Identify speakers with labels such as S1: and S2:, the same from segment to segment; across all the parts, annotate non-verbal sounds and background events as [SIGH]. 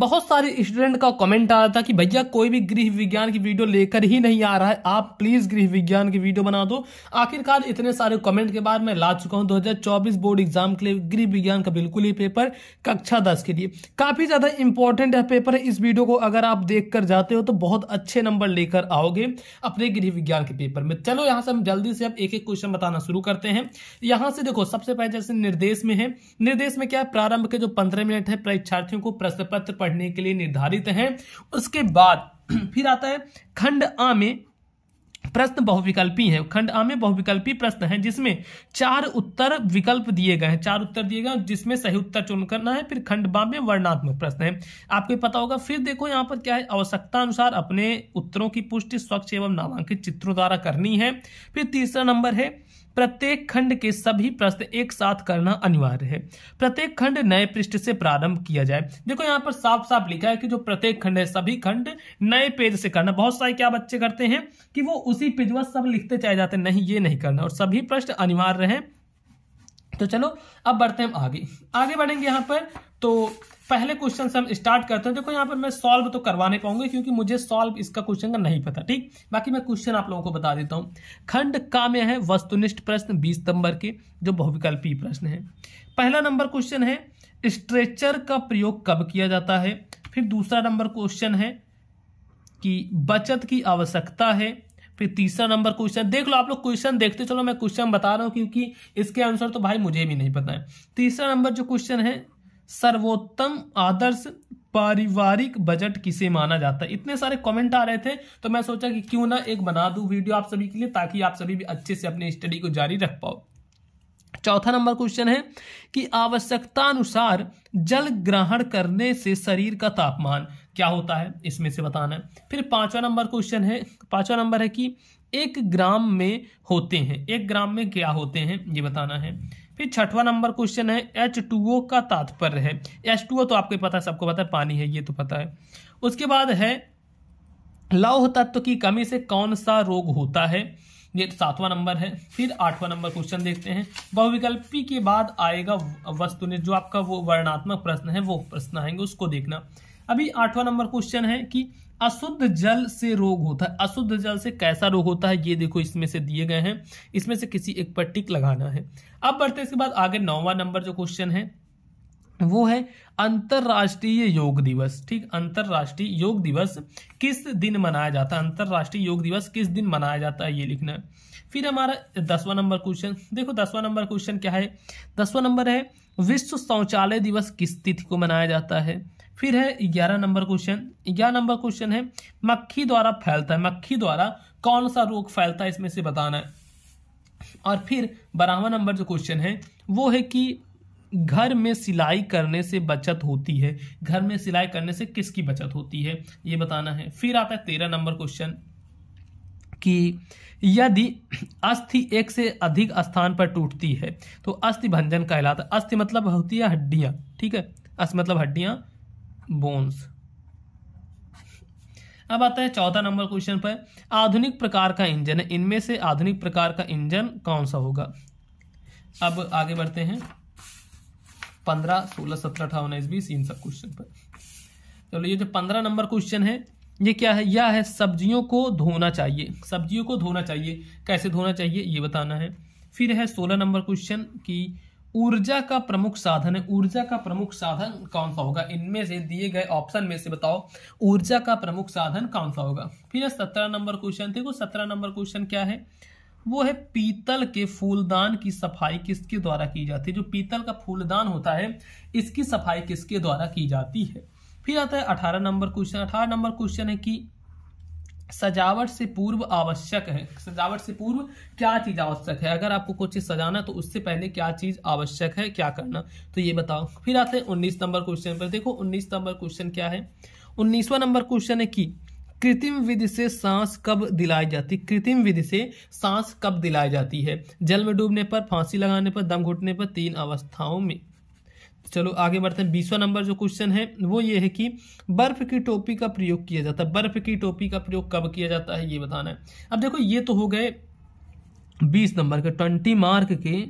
S1: बहुत सारे स्टूडेंट का कमेंट आ रहा था कि भैया कोई भी गृह विज्ञान की वीडियो लेकर ही नहीं आ रहा है आप प्लीज गृह विज्ञान की वीडियो बना दो आखिरकार इतने सारे कमेंट के बाद मैं ला चुका हूं 2024 बोर्ड एग्जाम के लिए गृह विज्ञान का बिल्कुल ही पेपर कक्षा दस के लिए काफी ज्यादा इंपॉर्टेंट है पेपर इस वीडियो को अगर आप देख कर जाते हो तो बहुत अच्छे नंबर लेकर आओगे अपने गृह विज्ञान के पेपर में चलो यहां से हम जल्दी से अब एक एक क्वेश्चन बताना शुरू करते हैं यहां से देखो सबसे पहले जैसे निर्देश में है निर्देश में क्या प्रारंभ के जो पंद्रह मिनट है परीक्षार्थियों को प्रश्न पत्र पढ़ने के लिए निर्धारित हैं उसके बाद [CLEARS THROAT] फिर आता है खंड आ में प्रश्न बहुविकल्पी है खंड आ में बहुविकल्पी प्रश्न है जिसमें चार उत्तर विकल्प दिए गए हैं चार उत्तर दिए गए जिसमें सही उत्तर चुन करना है फिर खंड बा में वर्णात्मक प्रश्न है आपको पता होगा फिर देखो यहाँ पर क्या है आवश्यकता अनुसार अपने उत्तरों की पुष्टि स्वच्छ एवं नामांकित चित्रों द्वारा करनी है फिर तीसरा नंबर है प्रत्येक खंड के सभी प्रश्न एक साथ करना अनिवार्य है प्रत्येक खंड नए पृष्ठ से प्रारंभ किया जाए देखो यहाँ पर साफ साफ लिखा है कि जो प्रत्येक खंड है सभी खंड नए पेज से करना बहुत सारे क्या बच्चे करते हैं कि वो उसी पेज पर सब लिखते चले जाते हैं नहीं ये नहीं करना और सभी प्रश्न अनिवार्य है तो चलो अब बढ़ते हैं आगे आगे बढ़ेंगे यहाँ पर तो पहले क्वेश्चन से हम स्टार्ट करते हैं देखो यहाँ पर मैं सॉल्व तो करवा नहीं पाऊंगा क्योंकि मुझे सॉल्व इसका क्वेश्चन का नहीं पता ठीक बाकी मैं क्वेश्चन आप लोगों को बता देता हूँ खंड का में है वस्तुनिष्ठ प्रश्न बीस सितंबर के जो बहुविकल्पी प्रश्न है पहला नंबर क्वेश्चन है स्ट्रेचर का प्रयोग कब किया जाता है फिर दूसरा नंबर क्वेश्चन है कि बचत की आवश्यकता है फिर तीसरा नंबर क्वेश्चन देख लो आप लोग क्वेश्चन देखते चलो मैं क्वेश्चन बता रहा हूं क्योंकि इसके आंसर तो भाई मुझे भी नहीं पता है तीसरा नंबर जो क्वेश्चन है सर्वोत्तम आदर्श पारिवारिक बजट किसे माना जाता है इतने सारे कमेंट आ रहे थे तो मैं सोचा कि क्यों ना एक बना दूं वीडियो आप सभी के लिए ताकि आप सभी भी अच्छे से अपने स्टडी को जारी रख पाओ चौथा नंबर क्वेश्चन है कि आवश्यकता अनुसार जल ग्रहण करने से शरीर का तापमान क्या होता है इसमें से बताना है फिर पांचवा नंबर क्वेश्चन है पांचवा नंबर है कि एक ग्राम में होते हैं एक ग्राम में क्या होते हैं ये बताना है फिर छठवा नंबर क्वेश्चन है एच टू ओ का तात्पर्य है एच टू ओ तो आपको पता है सबको पता है पानी है ये तो पता है उसके बाद है लौह तत्व की कमी से कौन सा रोग होता है ये तो सातवां नंबर है फिर आठवां नंबर क्वेश्चन देखते हैं बहुविकल्पी के बाद आएगा ने जो आपका वो वर्णात्मक प्रश्न है वो प्रश्न आएंगे उसको देखना अभी आठवां नंबर क्वेश्चन है कि अशुद्ध जल से रोग होता है अशुद्ध जल से कैसा रोग होता है ये देखो इसमें से दिए गए हैं इसमें से किसी एक पर टिक लगाना है अब बढ़ते इसके बाद आगे नौवा नंबर जो क्वेश्चन है वो है अंतर्राष्ट्रीय योग दिवस ठीक अंतरराष्ट्रीय योग दिवस किस दिन मनाया जाता है अंतरराष्ट्रीय योग दिवस किस दिन मनाया जाता है ये लिखना है फिर हमारा दसवां नंबर क्वेश्चन देखो दसवां नंबर क्वेश्चन क्या है दसवां नंबर है विश्व शौचालय दिवस किस तिथि को मनाया जाता है फिर है ग्यारह नंबर क्वेश्चन ग्यारह नंबर क्वेश्चन है मक्खी द्वारा फैलता है मक्खी द्वारा कौन सा रोग फैलता है इसमें से बताना है और फिर बारहवा नंबर जो क्वेश्चन है वो है कि घर में सिलाई करने से बचत होती है घर में सिलाई करने से किसकी बचत होती है ये बताना है फिर आता है तेरह नंबर क्वेश्चन कि यदि अस्थि एक से अधिक स्थान पर टूटती है तो अस्थि भंजन कहलाता है अस्थि मतलब होती है हड्डियां ठीक है अस्थि मतलब हड्डियां बोन्स अब आता है चौथा नंबर क्वेश्चन पर आधुनिक प्रकार का इंजन है इनमें से आधुनिक प्रकार का इंजन कौन सा होगा अब आगे बढ़ते हैं पंद्रह सोलह सत्रह अठावन बीस इन सब क्वेश्चन पर चलो ये जो पंद्रह नंबर क्वेश्चन है ये क्या है यह है सब्जियों को धोना चाहिए सब्जियों को धोना चाहिए कैसे धोना चाहिए ये बताना है फिर है सोलह नंबर क्वेश्चन कि ऊर्जा का प्रमुख साधन है ऊर्जा का प्रमुख साधन कौन सा होगा इनमें से दिए गए ऑप्शन में से बताओ ऊर्जा का प्रमुख साधन कौन सा होगा फिर है सत्रह नंबर क्वेश्चन देखो सत्रह नंबर क्वेश्चन क्या है वो है पीतल के फूलदान की सफाई किसके द्वारा की जाती है जो पीतल का फूलदान होता है इसकी सफाई किसके द्वारा की जाती है फिर आता है अठारह नंबर क्वेश्चन अठारह नंबर क्वेश्चन है कि सजावट से पूर्व आवश्यक है सजावट से पूर्व क्या चीज आवश्यक है अगर आपको कुछ चीज सजाना तो उससे पहले क्या चीज आवश्यक है क्या करना तो ये बताओ फिर आते हैं उन्नीस नंबर क्वेश्चन पर देखो उन्नीस नंबर क्वेश्चन क्या है उन्नीसवा नंबर क्वेश्चन है कि कृत्रिम विधि से सांस कब दिलाई जाती कृत्रिम विधि से सांस कब दिलाई जाती है जल में डूबने पर फांसी लगाने पर दम घुटने पर तीन अवस्थाओं में चलो आगे बढ़ते हैं बीसवा नंबर जो क्वेश्चन है वो ये है कि बर्फ की टोपी का प्रयोग किया जाता है बर्फ की टोपी का प्रयोग कब किया जाता है ये बताना है अब देखो ये तो हो गए बीस नंबर के ट्वेंटी मार्क के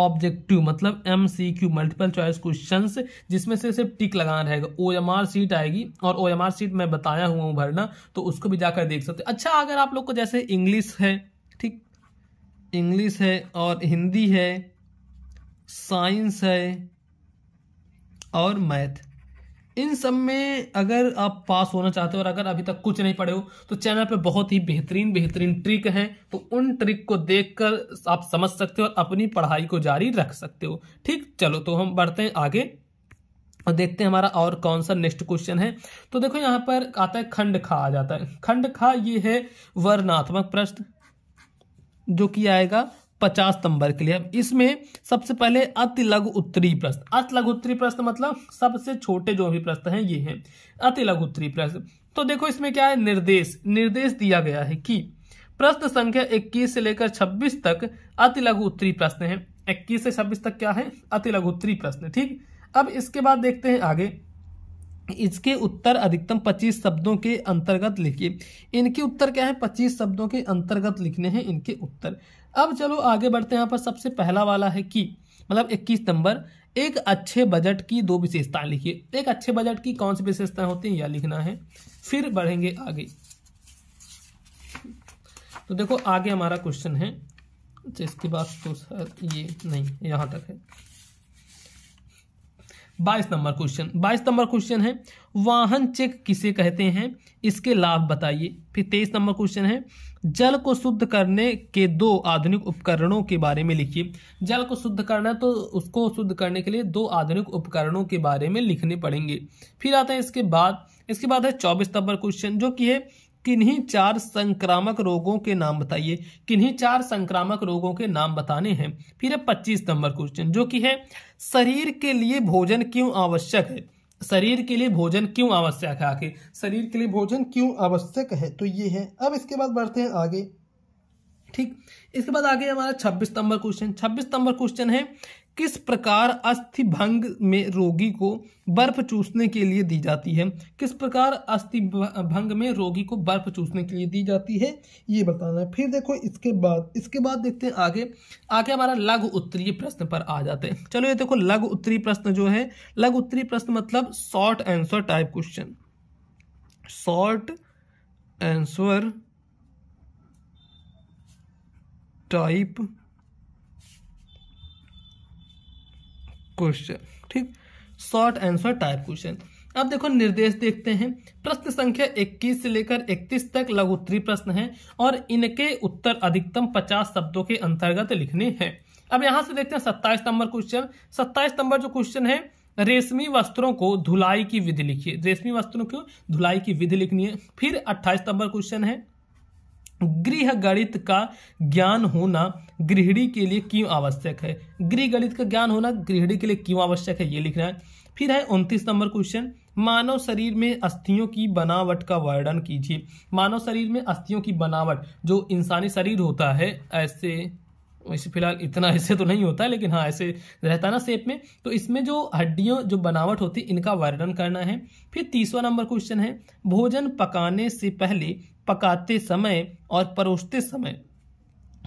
S1: ऑब्जेक्टिव मतलब M C Q multiple choice question जिसमें से सिर्फ टिक लगाना रहेगा ओ एम आर सीट आएगी और ओ एम आर सीट मैं बताया हुआ हूँ भरना तो उसको भी जाकर देख सकते अच्छा अगर आप लोग को जैसे इंग्लिश है ठीक इंग्लिश है और हिंदी है साइंस है और मैथ इन सब में अगर आप पास होना चाहते हो और अगर अभी तक कुछ नहीं पढ़े हो तो चैनल पे बहुत ही बेहतरीन बेहतरीन ट्रिक हैं तो उन ट्रिक को देखकर आप समझ सकते हो और अपनी पढ़ाई को जारी रख सकते हो ठीक चलो तो हम बढ़ते हैं आगे और देखते हैं हमारा और कौन सा नेक्स्ट क्वेश्चन है तो देखो यहाँ पर आता है खंड खा आ जाता है खंड खा ये है वर्णात्मक प्रश्न जो कि आएगा पचास नंबर के लिए इसमें सबसे पहले अति लघु उत्तरी प्रश्न अति लघु उत्तरी प्रश्न मतलब सबसे छोटे जो भी प्रश्न हैं ये हैं अति लघु उत्तरी प्रश्न तो देखो इसमें क्या है निर्देश निर्देश दिया गया है कि प्रश्न संख्या 21 से लेकर 26 तक अति लघु उत्तरी प्रश्न है 21 से 26 तक क्या है अति लघु उत्तरी प्रश्न ठीक अब इसके बाद देखते हैं आगे इसके उत्तर अधिकतम 25 शब्दों के अंतर्गत लिखिए इनके उत्तर क्या है 25 शब्दों के अंतर्गत लिखने हैं इनके उत्तर अब चलो आगे बढ़ते हैं यहाँ पर सबसे पहला वाला है कि मतलब 21 नंबर एक अच्छे बजट की दो विशेषताएं लिखिए एक अच्छे बजट की कौन सी विशेषताएं होती हैं यह लिखना है फिर बढ़ेंगे आगे तो देखो आगे हमारा क्वेश्चन है इसके बाद तो सर ये नहीं यहाँ तक है बाईस नंबर क्वेश्चन बाईस नंबर क्वेश्चन है वाहन चेक किसे कहते हैं इसके लाभ बताइए फिर तेईस नंबर क्वेश्चन है जल को शुद्ध करने के दो आधुनिक उपकरणों के बारे में लिखिए जल को शुद्ध करना है तो उसको शुद्ध करने के लिए दो आधुनिक उपकरणों के बारे में लिखने पड़ेंगे फिर आते हैं इसके बाद इसके बाद है चौबीस नंबर क्वेश्चन जो कि है किन्हीं चार संक्रामक रोगों के नाम बताइए किन्हीं चार संक्रामक रोगों के नाम बताने हैं फिर है पच्चीस नंबर क्वेश्चन जो कि है शरीर के लिए भोजन क्यों आवश्यक है शरीर के लिए भोजन क्यों आवश्यक है आखिर शरीर के लिए भोजन क्यों आवश्यक है तो ये है अब इसके बाद बढ़ते हैं आगे ठीक इसके बाद आगे हमारा छब्बीस नंबर क्वेश्चन छब्बीस नंबर क्वेश्चन है किस प्रकार अस्थि भंग में रोगी को बर्फ चूसने के लिए दी जाती है किस प्रकार अस्थि भंग में रोगी को बर्फ चूसने के लिए दी जाती है ये बताना है फिर देखो इसके बाद इसके बाद देखते हैं आगे आगे हमारा लघु उत्तरीय प्रश्न पर आ जाते हैं चलो ये देखो लघु उत्तरीय प्रश्न जो है लघु उत्तरीय प्रश्न मतलब short answer type question short answer type question ठीक शॉर्ट आंसर टाइप क्वेश्चन अब देखो निर्देश देखते हैं प्रश्न संख्या 21 से लेकर 31 तक लघु उत्तरी प्रश्न हैं और इनके उत्तर अधिकतम 50 शब्दों के अंतर्गत लिखने हैं अब यहां से देखते हैं 27 नंबर क्वेश्चन 27 नंबर जो क्वेश्चन है रेशमी वस्त्रों को धुलाई की विधि लिखिए रेशमी वस्त्रों को धुलाई की विधि लिखनी है फिर 28 नंबर क्वेश्चन है गृह गणित का ज्ञान होना गृहिणी के लिए क्यों आवश्यक है गृह गणित का ज्ञान होना गृहिणी के लिए क्यों आवश्यक है ये लिखना है फिर है उनतीस नंबर क्वेश्चन मानव शरीर में अस्थियों की बनावट का वर्णन कीजिए मानव शरीर में अस्थियों की बनावट जो इंसानी शरीर होता है ऐसे वैसे तो फिलहाल इतना [LAUGHS] ऐसे तो नहीं होता लेकिन हाँ ऐसे रहता है ना सेप में तो इसमें जो हड्डियों जो बनावट होती है इनका वर्णन करना है फिर तीसरा नंबर क्वेश्चन है भोजन पकाने से पहले पकाते समय और परोसते समय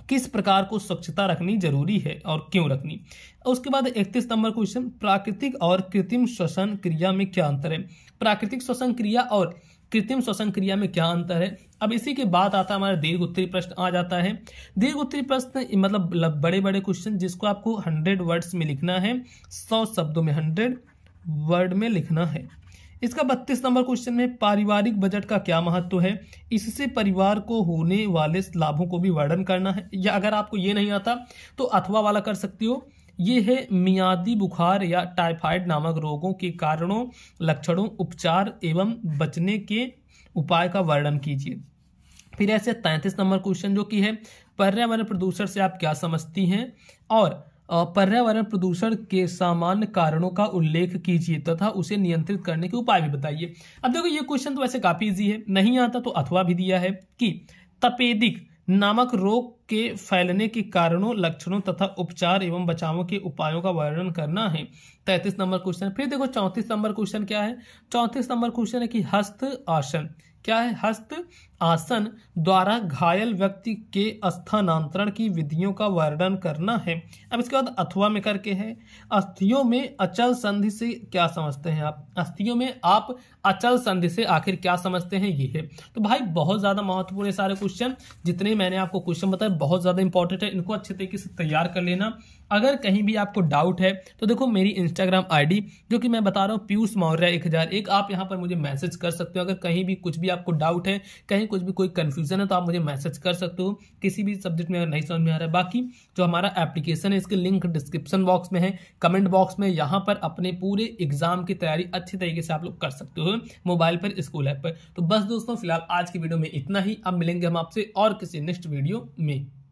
S1: किस प्रकार को स्वच्छता रखनी जरूरी है और क्यों रखनी उसके बाद इकतीस नंबर क्वेश्चन प्राकृतिक और कृत्रिम श्वसन क्रिया में क्या अंतर है प्राकृतिक श्वसन क्रिया और कृत्रिम श्वसन क्रिया में क्या अंतर है अब इसी के बाद आता है हमारा दीर्घ उत्तरी प्रश्न आ जाता है दीर्घ उत्तरी प्रश्न मतलब बड़े बड़े क्वेश्चन जिसको आपको हंड्रेड वर्ड्स में लिखना है सौ शब्दों में हंड्रेड वर्ड में लिखना है इसका बत्तीस नंबर क्वेश्चन में पारिवारिक बजट का क्या महत्व है इससे परिवार को होने वाले लाभों को भी वर्णन करना है या अगर आपको ये नहीं आता तो अथवा वाला कर सकती हो ये है मियादी बुखार या टाइफाइड नामक रोगों के कारणों लक्षणों उपचार एवं बचने के उपाय का वर्णन कीजिए फिर ऐसे तैंतीस नंबर क्वेश्चन जो कि है पर्यावरण प्रदूषण से आप क्या समझती हैं और पर्यावरण प्रदूषण के सामान्य कारणों का उल्लेख कीजिए तथा उसे नियंत्रित करने के उपाय भी बताइए अब देखो ये क्वेश्चन तो वैसे काफ़ी इजी है नहीं आता तो अथवा भी दिया है कि तपेदिक नामक रोग के फैलने के कारणों लक्षणों तथा उपचार एवं बचावों के उपायों का वर्णन करना है तैतीस नंबर क्वेश्चन फिर देखो चौंतीस नंबर क्वेश्चन क्या है चौंतीस नंबर क्वेश्चन है कि हस्त आसन क्या है हस्त आसन द्वारा घायल व्यक्ति के स्थानांतरण की विधियों का वर्णन करना है अब इसके बाद अथवा में करके है अस्थियों में अचल संधि से क्या समझते हैं आप अस्थियों में आप अचल संधि से आखिर क्या समझते हैं ये है तो भाई बहुत ज़्यादा महत्वपूर्ण सारे क्वेश्चन जितने मैंने आपको क्वेश्चन बताए बहुत ज़्यादा इंपॉर्टेंट है इनको अच्छे तरीके से तैयार कर लेना अगर कहीं भी आपको डाउट है तो देखो मेरी इंस्टाग्राम आईडी जो कि मैं बता रहा हूँ पीयूष मौर्य एक हज़ार एक आप यहाँ पर मुझे मैसेज कर सकते हो अगर कहीं भी कुछ भी आपको डाउट है कहीं कुछ भी कोई कन्फ्यूजन है तो आप मुझे मैसेज कर सकते हो किसी भी सब्जेक्ट में अगर नहीं समझ में आ रहा है बाकी जो हमारा एप्लीकेशन है इसके लिंक डिस्क्रिप्शन बॉक्स में है कमेंट बॉक्स में यहाँ पर अपने पूरे एग्जाम की तैयारी अच्छी तरीके से आप लोग कर सकते हो मोबाइल पर स्कूल ऐप पर तो बस दोस्तों फिलहाल आज की वीडियो में इतना ही अब मिलेंगे हम आपसे और किसी नेक्स्ट वीडियो में